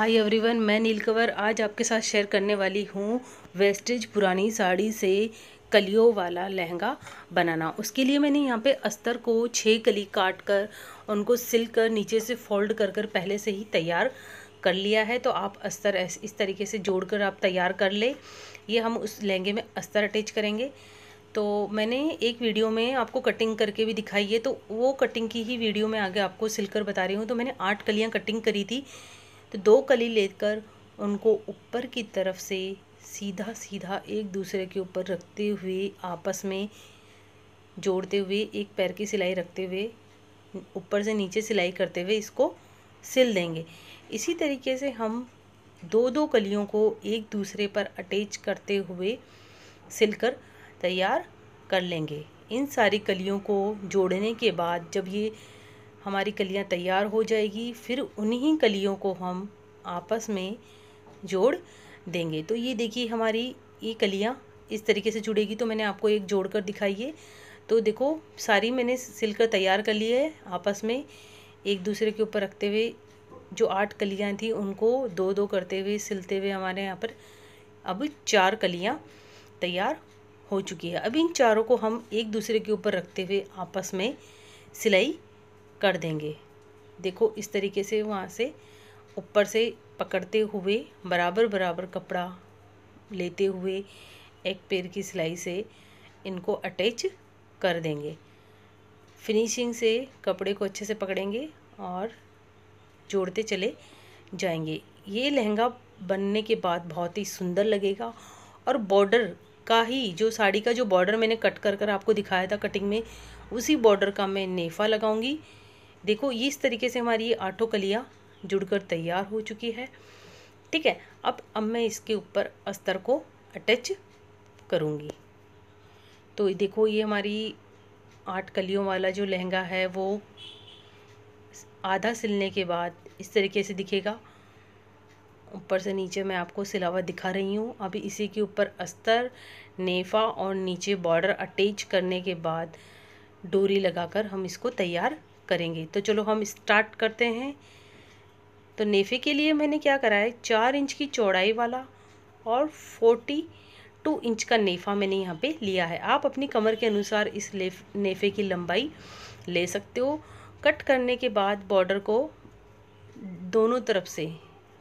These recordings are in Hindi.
हाय एवरीवन मैं नीलकवर आज आपके साथ शेयर करने वाली हूँ वेस्टेज पुरानी साड़ी से कलियों वाला लहंगा बनाना उसके लिए मैंने यहाँ पे अस्तर को छः कली काट कर उनको सिल कर नीचे से फोल्ड कर कर पहले से ही तैयार कर लिया है तो आप अस्तर इस तरीके से जोड़ कर आप तैयार कर ले ये हम उस लहंगे में अस्तर अटैच करेंगे तो मैंने एक वीडियो में आपको कटिंग करके भी दिखाई है तो वो कटिंग की ही वीडियो में आगे आपको सिलकर बता रही हूँ तो मैंने आठ कलियाँ कटिंग करी थी तो दो कली लेकर उनको ऊपर की तरफ से सीधा सीधा एक दूसरे के ऊपर रखते हुए आपस में जोड़ते हुए एक पैर की सिलाई रखते हुए ऊपर से नीचे सिलाई करते हुए इसको सिल देंगे इसी तरीके से हम दो दो कलियों को एक दूसरे पर अटैच करते हुए सिलकर तैयार कर लेंगे इन सारी कलियों को जोड़ने के बाद जब ये हमारी कलियाँ तैयार हो जाएगी फिर उन्हीं कलियों को हम आपस में जोड़ देंगे तो ये देखिए हमारी ये कलियाँ इस तरीके से जुड़ेगी तो मैंने आपको एक जोड़ कर दिखाई है तो देखो सारी मैंने सिलकर तैयार कर ली है आपस में एक दूसरे के ऊपर रखते हुए जो आठ कलियाँ थी उनको दो दो करते हुए सिलते हुए हमारे यहाँ पर अब चार कलियाँ तैयार हो चुकी है अब इन चारों को हम एक दूसरे के ऊपर रखते हुए आपस में सिलाई कर देंगे देखो इस तरीके से वहाँ से ऊपर से पकड़ते हुए बराबर बराबर कपड़ा लेते हुए एक पैर की सिलाई से इनको अटैच कर देंगे फिनिशिंग से कपड़े को अच्छे से पकड़ेंगे और जोड़ते चले जाएंगे ये लहंगा बनने के बाद बहुत ही सुंदर लगेगा और बॉर्डर का ही जो साड़ी का जो बॉर्डर मैंने कट कर कर आपको दिखाया था कटिंग में उसी बॉर्डर का मैं नेफा लगाऊंगी देखो ये इस तरीके से हमारी ये आठों कलियाँ जुड़कर तैयार हो चुकी है ठीक है अब अब मैं इसके ऊपर अस्तर को अटैच करूँगी तो देखो ये हमारी आठ कलियों वाला जो लहंगा है वो आधा सिलने के बाद इस तरीके से दिखेगा ऊपर से नीचे मैं आपको सिलावा दिखा रही हूँ अभी इसी के ऊपर अस्तर नेफा और नीचे बॉर्डर अटैच करने के बाद डोरी लगाकर हम इसको तैयार करेंगे तो चलो हम स्टार्ट करते हैं तो नेफे के लिए मैंने क्या करा है चार इंच की चौड़ाई वाला और फोर्टी टू इंच का नेफा मैंने यहाँ पे लिया है आप अपनी कमर के अनुसार इस नेफे की लंबाई ले सकते हो कट करने के बाद बॉर्डर को दोनों तरफ से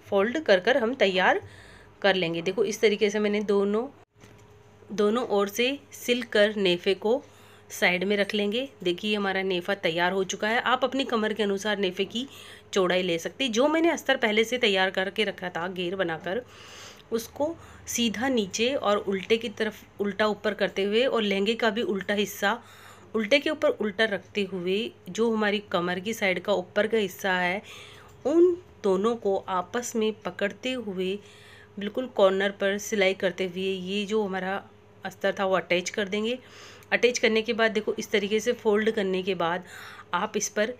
फोल्ड कर कर हम तैयार कर लेंगे देखो इस तरीके से मैंने दोनों दोनों ओर से सिल कर नेफे को साइड में रख लेंगे देखिए हमारा नेफ़ा तैयार हो चुका है आप अपनी कमर के अनुसार नेफ़े की चौड़ाई ले सकते जो मैंने अस्तर पहले से तैयार करके रखा था घेर बनाकर उसको सीधा नीचे और उल्टे की तरफ उल्टा ऊपर करते हुए और लहंगे का भी उल्टा हिस्सा उल्टे के ऊपर उल्टा रखते हुए जो हमारी कमर की साइड का ऊपर का हिस्सा है उन दोनों को आपस में पकड़ते हुए बिल्कुल कॉर्नर पर सिलाई करते हुए ये जो हमारा अस्तर था वो अटैच कर देंगे अटैच करने के बाद देखो इस तरीके से फोल्ड करने के बाद आप इस पर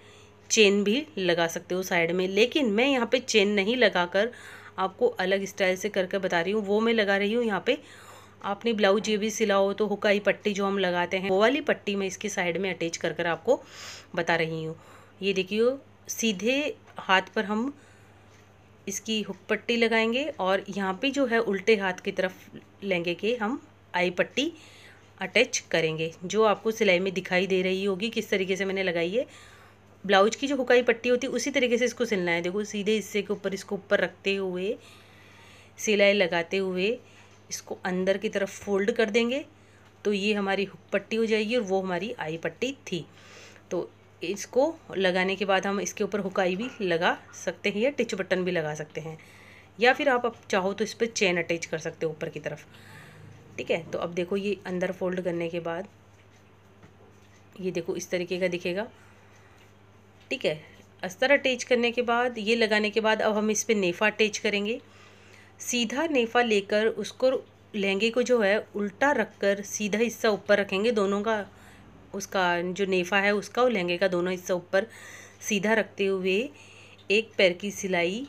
चेन भी लगा सकते हो साइड में लेकिन मैं यहाँ पे चेन नहीं लगाकर आपको अलग स्टाइल से कर कर बता रही हूँ वो मैं लगा रही हूँ यहाँ पे आपने ब्लाउज ये भी सिला हो तो हुकाई पट्टी जो हम लगाते हैं वो वाली पट्टी मैं इसके साइड में अटैच कर कर आपको बता रही हूँ ये देखिए सीधे हाथ पर हम इसकी हुक पट्टी लगाएंगे और यहाँ पे जो है उल्टे हाथ की तरफ लहंगे के हम आई पट्टी अटैच करेंगे जो आपको सिलाई में दिखाई दे रही होगी किस तरीके से मैंने लगाई है ब्लाउज की जो हुकाई पट्टी होती है उसी तरीके से इसको सिलना है देखो सीधे हिस्से के ऊपर इसको ऊपर रखते हुए सिलाई लगाते हुए इसको अंदर की तरफ फोल्ड कर देंगे तो ये हमारी हुक पट्टी हो जाएगी और वो हमारी आई पट्टी थी तो इसको लगाने के बाद हम इसके ऊपर हुकाई भी लगा सकते हैं या टिच बटन भी लगा सकते हैं या फिर आप, आप चाहो तो इस पर चेन अटैच कर सकते हो ऊपर की तरफ ठीक है तो अब देखो ये अंदर फोल्ड करने के बाद ये देखो इस तरीके का दिखेगा ठीक है अस्तर अटैच करने के बाद ये लगाने के बाद अब हम इस पर नेफ़ा अटैच करेंगे सीधा नेफ़ा लेकर उसको लहंगे को जो है उल्टा रख कर सीधा हिस्सा ऊपर रखेंगे दोनों का उसका जो नेफ़ा है उसका और लहंगे का दोनों हिस्सा ऊपर सीधा रखते हुए एक पैर की सिलाई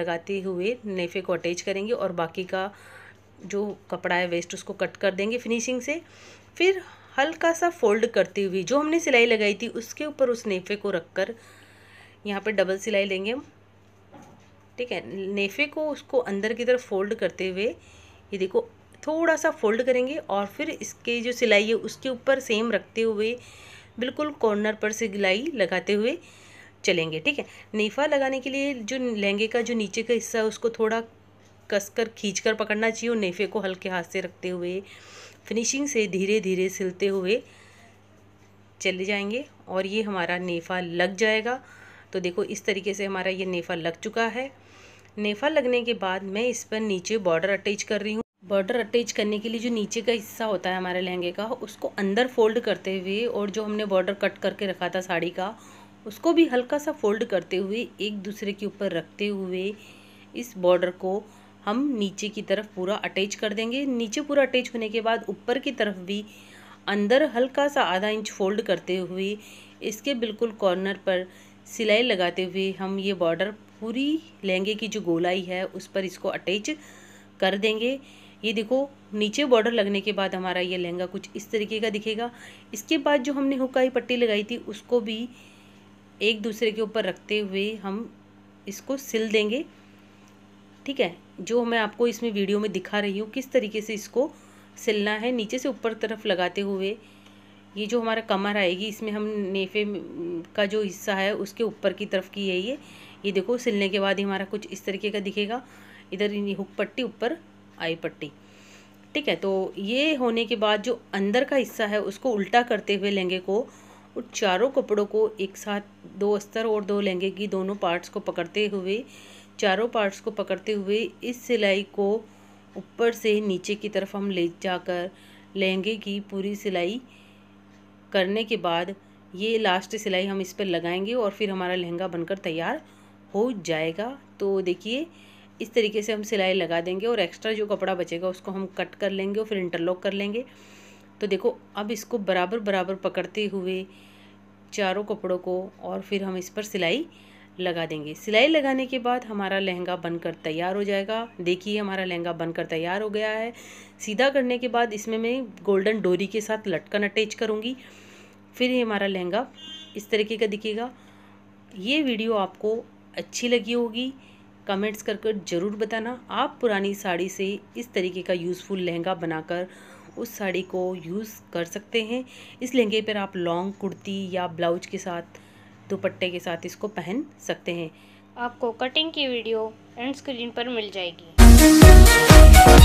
लगाते हुए नेफ़े को अटैच करेंगे और बाकी का जो कपड़ा है वेस्ट उसको कट कर देंगे फिनिशिंग से फिर हल्का सा फोल्ड करती हुई जो हमने सिलाई लगाई थी उसके ऊपर उस नेफे को रख कर यहाँ पर डबल सिलाई लेंगे हम ठीक है नेफे को उसको अंदर की तरफ फोल्ड करते हुए ये देखो थोड़ा सा फोल्ड करेंगे और फिर इसके जो सिलाई है उसके ऊपर सेम रखते हुए बिल्कुल कॉर्नर पर सिलाई लगाते हुए चलेंगे ठीक है नेफा लगाने के लिए जो लहंगे का जो नीचे का हिस्सा है उसको थोड़ा कसकर खींचकर पकड़ना चाहिए और नेफे को हल्के हाथ से रखते हुए फिनिशिंग से धीरे धीरे सिलते हुए चले जाएंगे और ये हमारा नेफा लग जाएगा तो देखो इस तरीके से हमारा ये नेफा लग चुका है नेफा लगने के बाद मैं इस पर नीचे बॉर्डर अटैच कर रही हूँ बॉर्डर अटैच करने के लिए जो नीचे का हिस्सा होता है हमारे लहंगे का उसको अंदर फोल्ड करते हुए और जो हमने बॉर्डर कट करके रखा था साड़ी का उसको भी हल्का सा फोल्ड करते हुए एक दूसरे के ऊपर रखते हुए इस बॉर्डर को हम नीचे की तरफ पूरा अटैच कर देंगे नीचे पूरा अटैच होने के बाद ऊपर की तरफ भी अंदर हल्का सा आधा इंच फोल्ड करते हुए इसके बिल्कुल कॉर्नर पर सिलाई लगाते हुए हम ये बॉर्डर पूरी लहंगे की जो गोलाई है उस पर इसको अटैच कर देंगे ये देखो नीचे बॉर्डर लगने के बाद हमारा ये लहंगा कुछ इस तरीके का दिखेगा इसके बाद जो हमने हुकाई पट्टी लगाई थी उसको भी एक दूसरे के ऊपर रखते हुए हम इसको सिल देंगे ठीक है जो मैं आपको इसमें वीडियो में दिखा रही हूँ किस तरीके से इसको सिलना है नीचे से ऊपर तरफ लगाते हुए ये जो हमारा कमर आएगी इसमें हम नेफे का जो हिस्सा है उसके ऊपर की तरफ की है ये ये देखो सिलने के बाद ही हमारा कुछ इस तरीके का दिखेगा इधर हुक पट्टी ऊपर आई पट्टी ठीक है तो ये होने के बाद जो अंदर का हिस्सा है उसको उल्टा करते हुए लहंगे को और चारों कपड़ों को एक साथ दो अस्तर और दो लहंगे की दोनों पार्ट्स को पकड़ते हुए चारों पार्ट्स को पकड़ते हुए इस सिलाई को ऊपर से नीचे की तरफ हम ले जाकर लहंगे की पूरी सिलाई करने के बाद ये लास्ट सिलाई हम इस पर लगाएंगे और फिर हमारा लहंगा बनकर तैयार हो जाएगा तो देखिए इस तरीके से हम सिलाई लगा देंगे और एक्स्ट्रा जो कपड़ा बचेगा उसको हम कट कर लेंगे और फिर इंटरलॉक कर लेंगे तो देखो अब इसको बराबर बराबर पकड़ते हुए चारों कपड़ों को और फिर हम इस पर सिलाई लगा देंगे सिलाई लगाने के बाद हमारा लहंगा बनकर तैयार हो जाएगा देखिए हमारा लहंगा बनकर तैयार हो गया है सीधा करने के बाद इसमें मैं गोल्डन डोरी के साथ लटकन अटैच करूँगी फिर ये हमारा लहंगा इस तरीके का दिखेगा ये वीडियो आपको अच्छी लगी होगी कमेंट्स कर कर ज़रूर बताना आप पुरानी साड़ी से इस तरीके का यूज़फुल लहंगा बनाकर उस साड़ी को यूज़ कर सकते हैं इस लहंगे पर आप लॉन्ग कुर्ती या ब्लाउज के साथ दुपट्टे के साथ इसको पहन सकते हैं आपको कटिंग की वीडियो एंड स्क्रीन पर मिल जाएगी